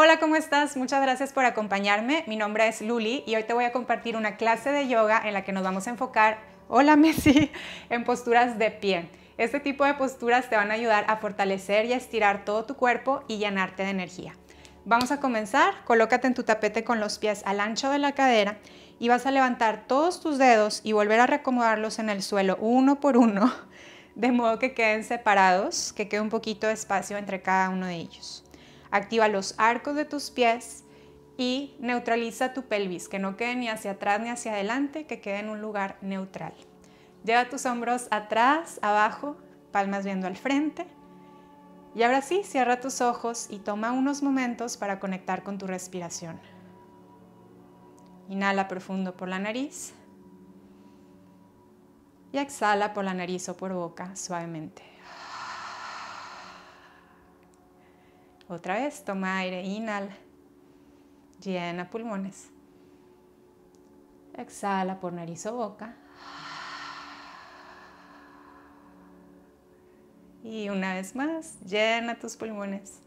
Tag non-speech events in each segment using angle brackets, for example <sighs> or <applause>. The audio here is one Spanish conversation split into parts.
Hola, ¿cómo estás? Muchas gracias por acompañarme. Mi nombre es Luli y hoy te voy a compartir una clase de yoga en la que nos vamos a enfocar, hola <laughs> Messi, en posturas de pie. Este tipo de posturas te van a ayudar a fortalecer y a estirar todo tu cuerpo y llenarte de energía. Vamos a comenzar. Colócate en tu tapete con los pies al ancho de la cadera y vas a levantar todos tus dedos y volver a reacomodarlos en el suelo uno por uno, <laughs> de modo que queden separados, que quede un poquito de espacio entre cada uno de ellos. Activa los arcos de tus pies y neutraliza tu pelvis, que no quede ni hacia atrás ni hacia adelante, que quede en un lugar neutral. Lleva tus hombros atrás, abajo, palmas viendo al frente. Y ahora sí, cierra tus ojos y toma unos momentos para conectar con tu respiración. Inhala profundo por la nariz y exhala por la nariz o por boca suavemente. Otra vez, toma aire, inhala. Llena pulmones. Exhala por nariz o boca. Y una vez más, llena tus pulmones.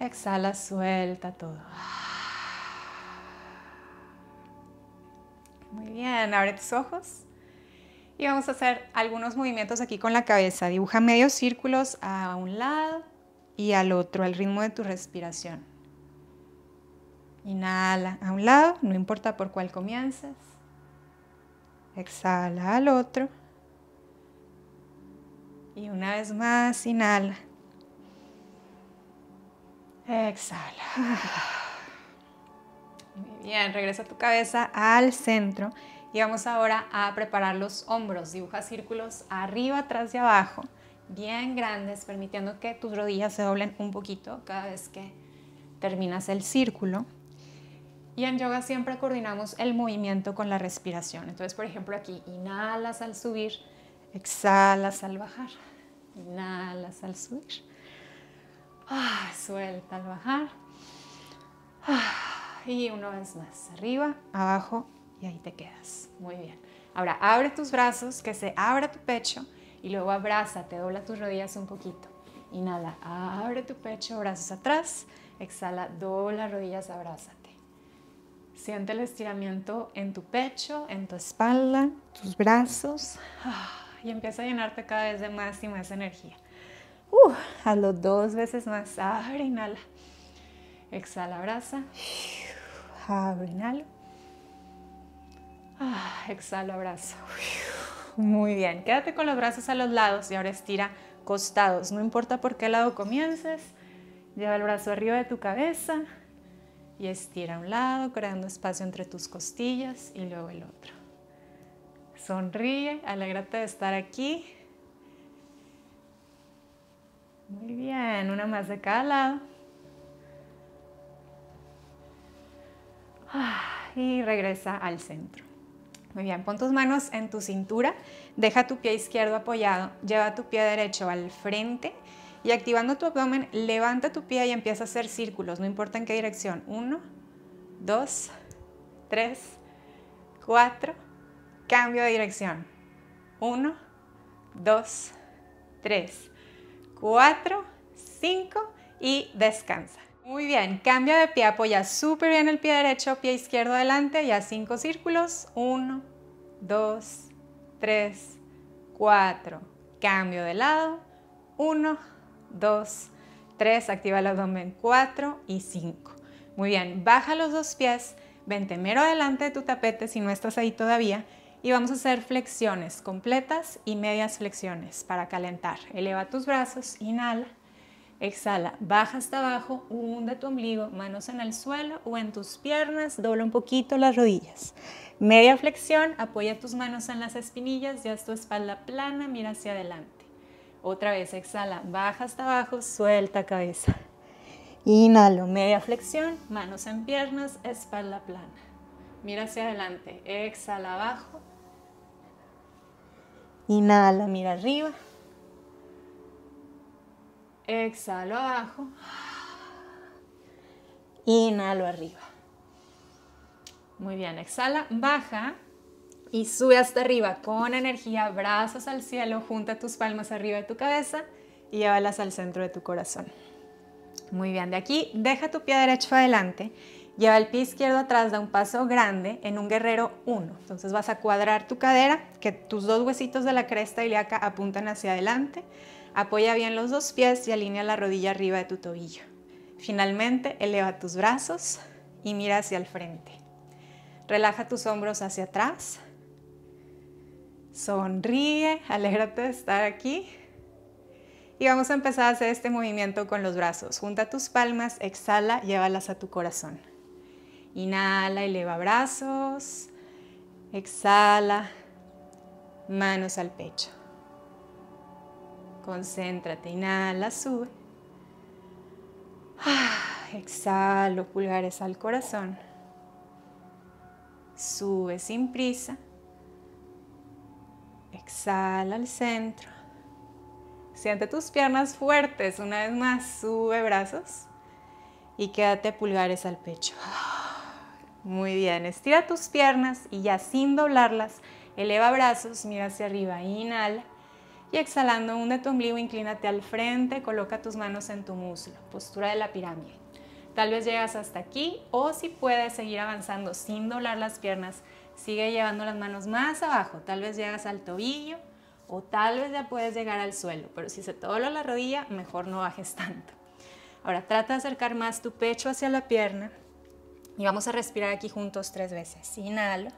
Exhala, suelta todo. Muy bien, abre tus ojos. Y vamos a hacer algunos movimientos aquí con la cabeza. Dibuja medios círculos a un lado y al otro, al ritmo de tu respiración. Inhala a un lado, no importa por cuál comiences. Exhala al otro. Y una vez más, inhala. Exhala. Muy bien, regresa tu cabeza al centro y vamos ahora a preparar los hombros. Dibuja círculos arriba, atrás y abajo, bien grandes, permitiendo que tus rodillas se doblen un poquito cada vez que terminas el círculo. Y en yoga siempre coordinamos el movimiento con la respiración. Entonces, por ejemplo, aquí inhalas al subir, exhalas al bajar, inhalas al subir, ah, suelta al bajar. Ah, y una vez más, arriba, abajo, y ahí te quedas. Muy bien. Ahora abre tus brazos, que se abra tu pecho y luego abrázate, dobla tus rodillas un poquito. Inhala, abre tu pecho, brazos atrás. Exhala, dobla rodillas, abrázate. Siente el estiramiento en tu pecho, en tu espalda, tus brazos. Ah, y empieza a llenarte cada vez de más y más energía. Uh, a los dos veces más. Abre, inhala. Exhala, abraza. Abre, inhala. Ah, exhalo, abrazo. Muy bien, quédate con los brazos a los lados y ahora estira costados. No importa por qué lado comiences, lleva el brazo arriba de tu cabeza y estira a un lado, creando espacio entre tus costillas y luego el otro. Sonríe, alégrate de estar aquí. Muy bien, una más de cada lado. Ah, y regresa al centro. Muy bien, pon tus manos en tu cintura, deja tu pie izquierdo apoyado, lleva tu pie derecho al frente y activando tu abdomen, levanta tu pie y empieza a hacer círculos, no importa en qué dirección. Uno, dos, tres, cuatro, cambio de dirección. Uno, dos, tres, cuatro, cinco y descansa. Muy bien, cambio de pie, apoya súper bien el pie derecho, pie izquierdo adelante ya a cinco círculos. Uno, dos, tres, cuatro. Cambio de lado. Uno, dos, tres. Activa el abdomen. Cuatro y cinco. Muy bien, baja los dos pies. Vente mero adelante de tu tapete si no estás ahí todavía. Y vamos a hacer flexiones completas y medias flexiones para calentar. Eleva tus brazos, inhala Exhala, baja hasta abajo, hunde tu ombligo, manos en el suelo o en tus piernas, dobla un poquito las rodillas. Media flexión, apoya tus manos en las espinillas, ya es tu espalda plana, mira hacia adelante. Otra vez, exhala, baja hasta abajo, suelta cabeza. Inhalo, media flexión, manos en piernas, espalda plana. Mira hacia adelante, exhala abajo. Inhala, mira arriba, Exhalo abajo. Inhalo arriba. Muy bien, exhala, baja y sube hasta arriba con energía, brazos al cielo, junta tus palmas arriba de tu cabeza y llévalas al centro de tu corazón. Muy bien, de aquí deja tu pie derecho adelante, lleva el pie izquierdo atrás, da un paso grande en un guerrero 1. Entonces vas a cuadrar tu cadera, que tus dos huesitos de la cresta ilíaca apuntan hacia adelante Apoya bien los dos pies y alinea la rodilla arriba de tu tobillo. Finalmente, eleva tus brazos y mira hacia el frente. Relaja tus hombros hacia atrás. Sonríe, <laughs> alégrate de estar aquí. Y vamos a empezar a hacer este movimiento con los brazos. Junta tus palmas, exhala, llévalas a tu corazón. Inhala, eleva brazos. Exhala, manos al pecho concéntrate, inhala, sube. Ah, exhalo, pulgares al corazón. Sube sin prisa. Exhala al centro. Siente tus piernas fuertes. Una vez más, sube brazos y quédate pulgares al pecho. Muy bien, estira tus piernas y ya sin doblarlas, eleva brazos, mira hacia arriba, inhala. Y exhalando, hunde tu ombligo, inclínate al frente, coloca tus manos en tu muslo, postura de la pirámide. Tal vez llegas hasta aquí o si puedes seguir avanzando sin doblar las piernas, sigue llevando las manos más abajo. Tal vez llegas al tobillo o tal vez ya puedes llegar al suelo, pero si se te la rodilla, mejor no bajes tanto. Ahora trata de acercar más tu pecho hacia la pierna y vamos a respirar aquí juntos tres veces. Inhalo,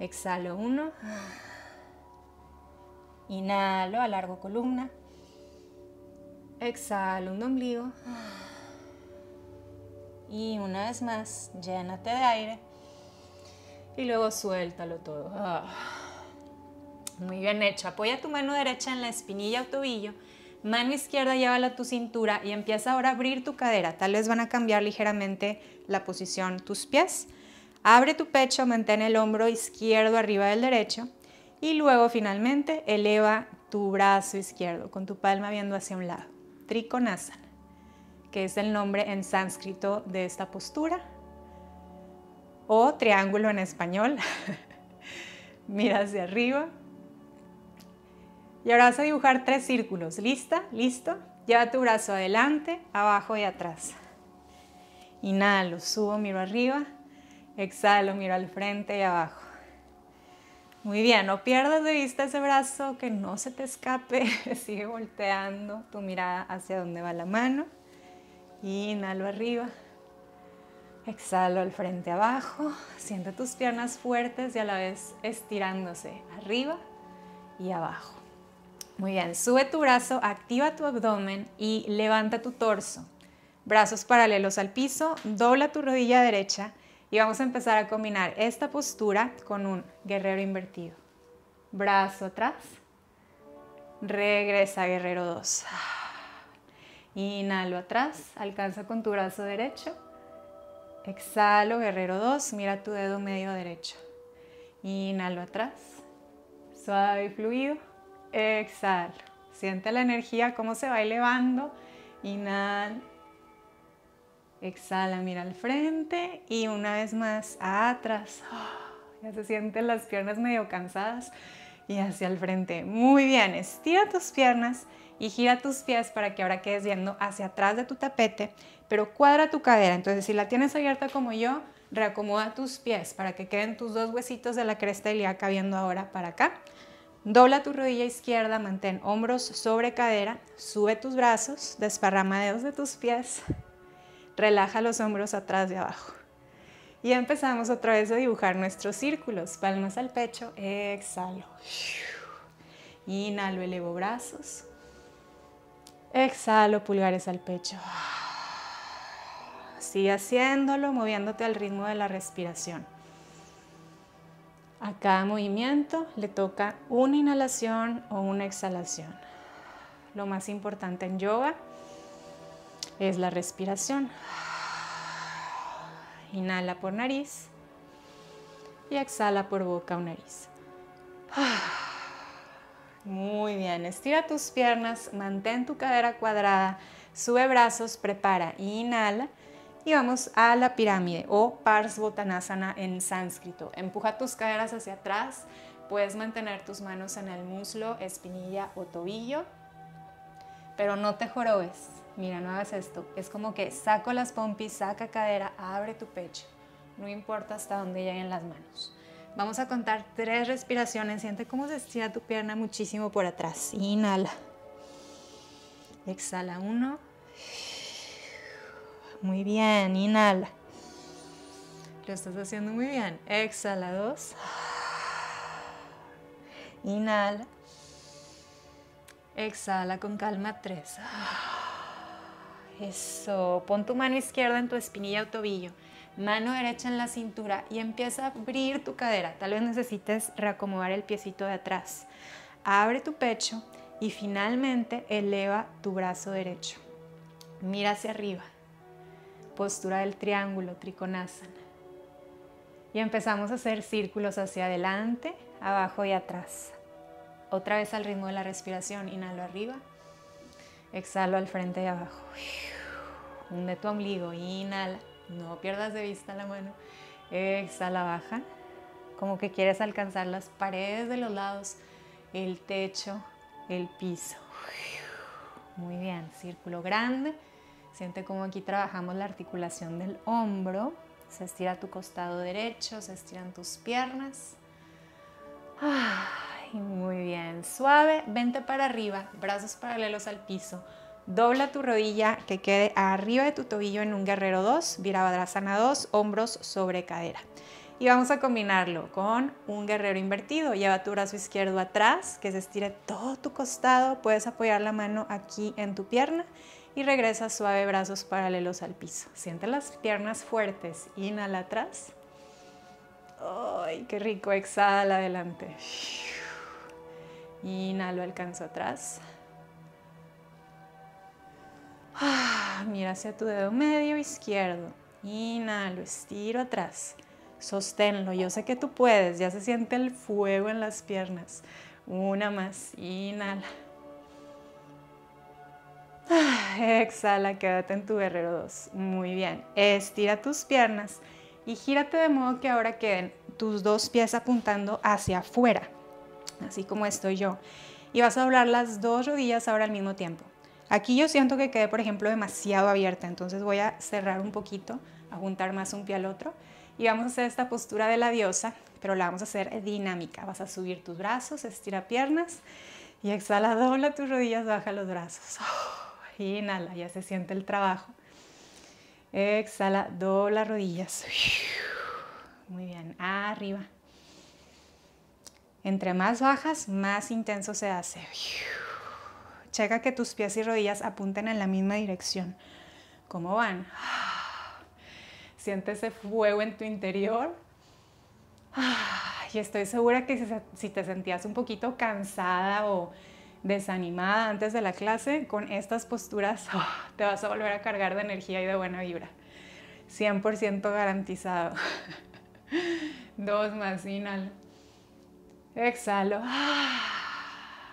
exhalo uno. Inhalo, alargo columna. Exhalo, un ombligo. Y una vez más, llénate de aire. Y luego suéltalo todo. Ah. Muy bien hecho. Apoya tu mano derecha en la espinilla o tobillo. Mano izquierda llévala a tu cintura y empieza ahora a abrir tu cadera. Tal vez van a cambiar ligeramente la posición tus pies. Abre tu pecho, mantén el hombro izquierdo arriba del derecho. Y luego finalmente eleva tu brazo izquierdo con tu palma viendo hacia un lado. Trikonasana, que es el nombre en sánscrito de esta postura. O triángulo en español. <laughs> Mira hacia arriba. Y ahora vas a dibujar tres círculos. ¿Lista? ¿Listo? Lleva tu brazo adelante, abajo y atrás. Inhalo, subo, miro arriba. Exhalo, miro al frente y abajo. Muy bien, no pierdas de vista ese brazo, que no se te escape. <laughs> Sigue volteando tu mirada hacia donde va la mano. Inhalo arriba. Exhalo al frente abajo. Siente tus piernas fuertes y a la vez estirándose arriba y abajo. Muy bien, sube tu brazo, activa tu abdomen y levanta tu torso. Brazos paralelos al piso, dobla tu rodilla derecha y vamos a empezar a combinar esta postura con un guerrero invertido. Brazo atrás. Regresa, guerrero 2. Inhalo atrás, alcanza con tu brazo derecho. Exhalo, guerrero 2, mira tu dedo medio derecho. Inhalo atrás, suave y fluido. Exhalo, siente la energía cómo se va elevando. Inhalo Exhala, mira al frente y una vez más atrás. <gasps> ya se sienten las piernas medio cansadas y hacia el frente. Muy bien, estira tus piernas y gira tus pies para que ahora quedes viendo hacia atrás de tu tapete, pero cuadra tu cadera. Entonces, si la tienes abierta como yo, reacomoda tus pies para que queden tus dos huesitos de la cresta ilíaca viendo ahora para acá. Dobla tu rodilla izquierda, mantén hombros sobre cadera, sube tus brazos, desparrama dedos de tus pies Relaja los hombros atrás y abajo. Y empezamos otra vez a dibujar nuestros círculos. Palmas al pecho, exhalo. Inhalo, elevo brazos. Exhalo, pulgares al pecho. Sigue haciéndolo, moviéndote al ritmo de la respiración. A cada movimiento le toca una inhalación o una exhalación. Lo más importante en yoga es la respiración. Inhala por nariz y exhala por boca o nariz. Muy bien, estira tus piernas, mantén tu cadera cuadrada, sube brazos, prepara, inhala y vamos a la pirámide o Parsvottanasana en sánscrito. Empuja tus caderas hacia atrás, puedes mantener tus manos en el muslo, espinilla o tobillo, pero no te jorobes mira, no hagas esto. Es como que saco las pompis, saca cadera, abre tu pecho. No importa hasta dónde lleguen las manos. Vamos a contar tres respiraciones. Siente cómo se estira tu pierna muchísimo por atrás. Inhala. Exhala uno. Muy bien, inhala. Lo estás haciendo muy bien. Exhala dos. Inhala. Exhala con calma tres. Eso, pon tu mano izquierda en tu espinilla o tobillo, mano derecha en la cintura y empieza a abrir tu cadera. Tal vez necesites reacomodar el piecito de atrás. Abre tu pecho y finalmente eleva tu brazo derecho. Mira hacia arriba. Postura del triángulo, trikonasana. Y empezamos a hacer círculos hacia adelante, abajo y atrás. Otra vez al ritmo de la respiración, inhalo arriba. Exhalo al frente y abajo. Hunde tu ombligo, inhala. No pierdas de vista la mano. Exhala, baja. Como que quieres alcanzar las paredes de los lados, el techo, el piso. Muy bien, círculo grande. Siente como aquí trabajamos la articulación del hombro. Se estira tu costado derecho, se estiran tus piernas. Ah muy bien, suave, vente para arriba, brazos paralelos al piso. Dobla tu rodilla que quede arriba de tu tobillo en un guerrero 2, virabhadrasana 2, hombros sobre cadera. Y vamos a combinarlo con un guerrero invertido. Lleva tu brazo izquierdo atrás, que se estire todo tu costado. Puedes apoyar la mano aquí en tu pierna y regresa suave, brazos paralelos al piso. Siente las piernas fuertes. Inhala atrás. ¡Ay, qué rico! Exhala adelante. Inhalo, alcanzo atrás. Ah, mira hacia tu dedo medio izquierdo. Inhalo, estiro atrás. Sosténlo. Yo sé que tú puedes. Ya se siente el fuego en las piernas. Una más. Inhala. Ah, exhala, quédate en tu guerrero 2. Muy bien. Estira tus piernas y gírate de modo que ahora queden tus dos pies apuntando hacia afuera así como estoy yo. Y vas a doblar las dos rodillas ahora al mismo tiempo. Aquí yo siento que quedé, por ejemplo, demasiado abierta, entonces voy a cerrar un poquito, a juntar más un pie al otro. Y vamos a hacer esta postura de la diosa, pero la vamos a hacer dinámica. Vas a subir tus brazos, estira piernas y exhala, dobla tus rodillas, baja los brazos. <sighs> inhala, ya se siente el trabajo. Exhala, dobla rodillas. <sighs> Muy bien, arriba. Entre más bajas, más intenso se hace. Checa que tus pies y rodillas apunten en la misma dirección. ¿Cómo van? Siente ese fuego en tu interior. Y estoy segura que si te sentías un poquito cansada o desanimada antes de la clase, con estas posturas <laughs> oh, te vas a volver a cargar de energía y de buena vibra. 100% garantizado. <laughs> Dos más, final. Exhalo. Ah,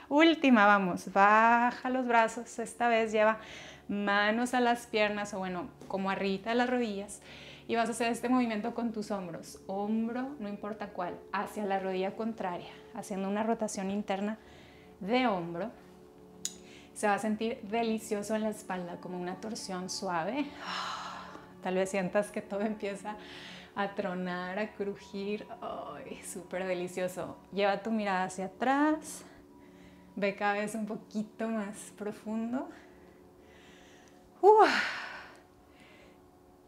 última, vamos. Baja los brazos. Esta vez lleva manos a las piernas o bueno, como arriba de las rodillas. Y vas a hacer este movimiento con tus hombros. Hombro, no importa cuál, hacia la rodilla contraria, haciendo una rotación interna de hombro. Se va a sentir delicioso en la espalda, como una torsión suave. Ah, tal vez sientas que todo empieza a tronar, a crujir. ¡Ay, súper delicioso! Lleva tu mirada hacia atrás, ve cada vez un poquito más profundo.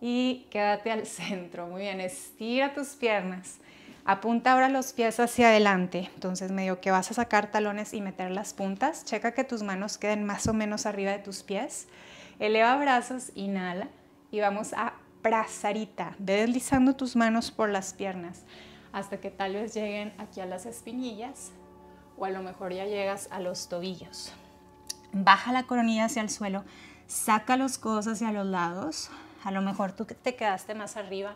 y quédate al centro. Muy bien, estira tus piernas. Apunta ahora los pies hacia adelante. Entonces medio que vas a sacar talones y meter las puntas. Checa que tus manos queden más o menos arriba de tus pies. Eleva brazos, inhala y vamos a prasarita. deslizando tus manos por las piernas hasta que tal vez lleguen aquí a las espinillas o a lo mejor ya llegas a los tobillos. Baja la coronilla hacia el suelo, saca los codos hacia los lados. A lo mejor tú te quedaste más arriba,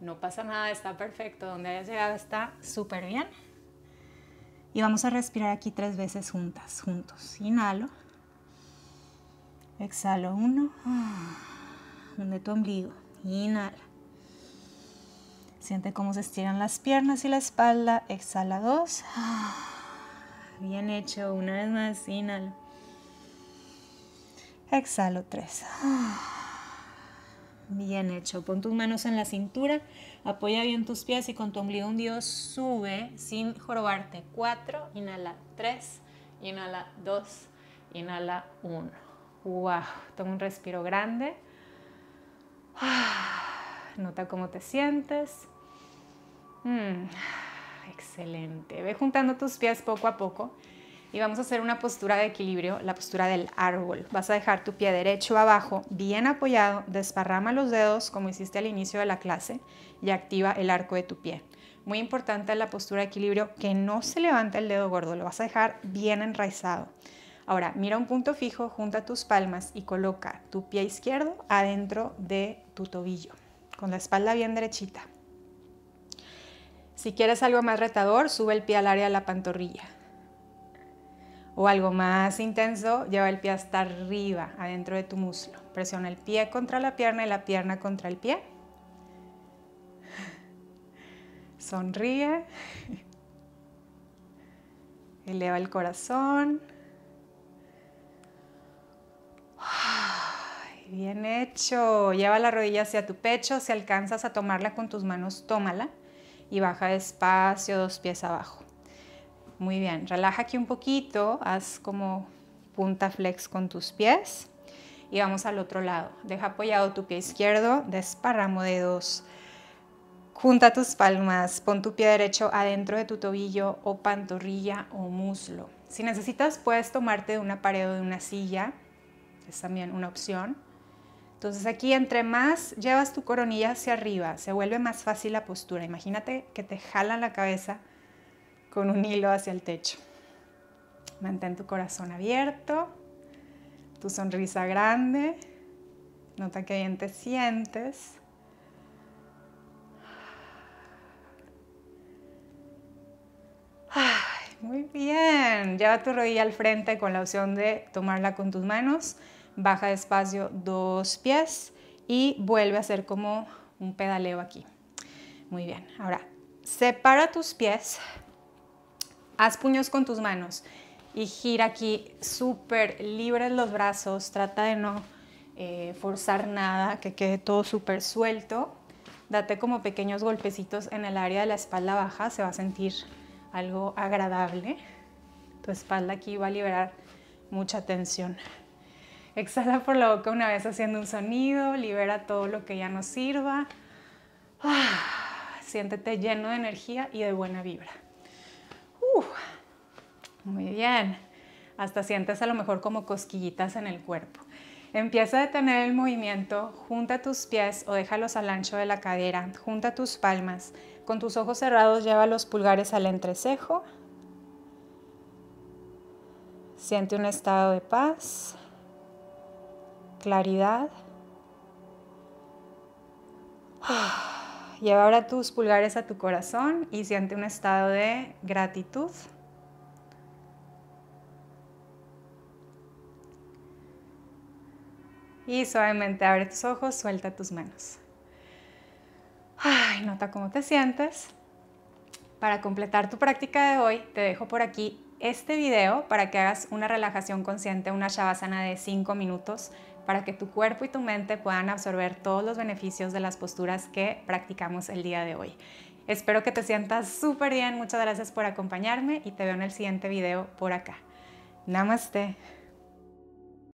no pasa nada, está perfecto. Donde hayas llegado está súper bien. Y vamos a respirar aquí tres veces juntas, juntos. Inhalo. Exhalo uno. Ah, donde tu ombligo. Inhala. Siente cómo se estiran las piernas y la espalda. Exhala dos. <sighs> Bien hecho. Una vez más. Inhala. Exhalo tres. <sighs> Bien hecho. Pon tus manos en la cintura, apoya bien tus pies y con tu ombligo hundido sube sin jorobarte. cuatro, inhala tres, inhala dos, inhala uno, ¡Wow! Toma un respiro grande. Ah, nota cómo te sientes. Mm, excelente. Ve juntando tus pies poco a poco y vamos a hacer una postura de equilibrio, la postura del árbol. Vas a dejar tu pie derecho abajo, bien apoyado, desparrama los dedos como hiciste al inicio de la clase y activa el arco de tu pie. Muy importante la postura de equilibrio, que no se levanta el dedo gordo, lo vas a dejar bien enraizado. Ahora, mira un punto fijo, junta tus palmas y coloca tu pie izquierdo adentro de tu tobillo, con la espalda bien derechita. Si quieres algo más retador, sube el pie al área de la pantorrilla. O algo más intenso, lleva el pie hasta arriba, adentro de tu muslo. Presiona el pie contra la pierna y la pierna contra el pie. Sonríe. Eleva el corazón. bien hecho. Lleva la rodilla hacia tu pecho. Si alcanzas a tomarla con tus manos, tómala. Y baja despacio, dos pies abajo. Muy bien. Relaja aquí un poquito. Haz como punta flex con tus pies. Y vamos al otro lado. Deja apoyado tu pie izquierdo. Desparramo dedos. Junta tus palmas, pon tu pie derecho adentro de tu tobillo o pantorrilla o muslo. Si necesitas, puedes tomarte de una pared o de una silla, es también una opción. Entonces aquí entre más llevas tu coronilla hacia arriba, se vuelve más fácil la postura. Imagínate que te jalan la cabeza con un hilo hacia el techo. Mantén tu corazón abierto, tu sonrisa grande. Nota que bien te sientes. muy bien. Lleva tu rodilla al frente con la opción de tomarla con tus manos baja despacio dos pies y vuelve a hacer como un pedaleo aquí. Muy bien, ahora separa tus pies, haz puños con tus manos y gira aquí súper libres los brazos, trata de no eh, forzar nada, que quede todo súper suelto. Date como pequeños golpecitos en el área de la espalda baja, se va a sentir algo agradable. Tu espalda aquí va a liberar mucha tensión. Exhala por la boca una vez haciendo un sonido, libera todo lo que ya no sirva. Ah, siéntete lleno de energía y de buena vibra. Uh, muy bien. Hasta sientes a lo mejor como cosquillitas en el cuerpo. Empieza a detener el movimiento, junta tus pies o déjalos al ancho de la cadera, junta tus palmas. Con tus ojos cerrados lleva los pulgares al entrecejo. Siente un estado de paz claridad. <sighs> Lleva ahora tus pulgares a tu corazón y siente un estado de gratitud. Y suavemente abre tus ojos, suelta tus manos. Ay, nota cómo te sientes. Para completar tu práctica de hoy, te dejo por aquí este video para que hagas una relajación consciente, una shavasana de 5 minutos para que tu cuerpo y tu mente puedan absorber todos los beneficios de las posturas que practicamos el día de hoy. Espero que te sientas súper bien, muchas gracias por acompañarme y te veo en el siguiente video por acá. Namaste.